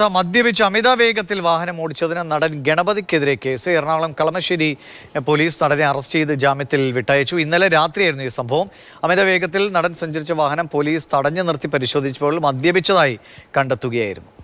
അവസ്ഥ മദ്യപിച്ച് അമിതവേഗത്തിൽ വാഹനം ഓടിച്ചതിന് നടൻ ഗണപതിക്കെതിരെ കേസ് എറണാകുളം കളമശ്ശേരി പോലീസ് നടനെ അറസ്റ്റ് ചെയ്ത് ജാമ്യത്തിൽ വിട്ടയച്ചു ഇന്നലെ രാത്രിയായിരുന്നു ഈ സംഭവം അമിതവേഗത്തിൽ നടൻ സഞ്ചരിച്ച വാഹനം പോലീസ് തടഞ്ഞു നിർത്തി പരിശോധിച്ചപ്പോൾ മദ്യപിച്ചതായി കണ്ടെത്തുകയായിരുന്നു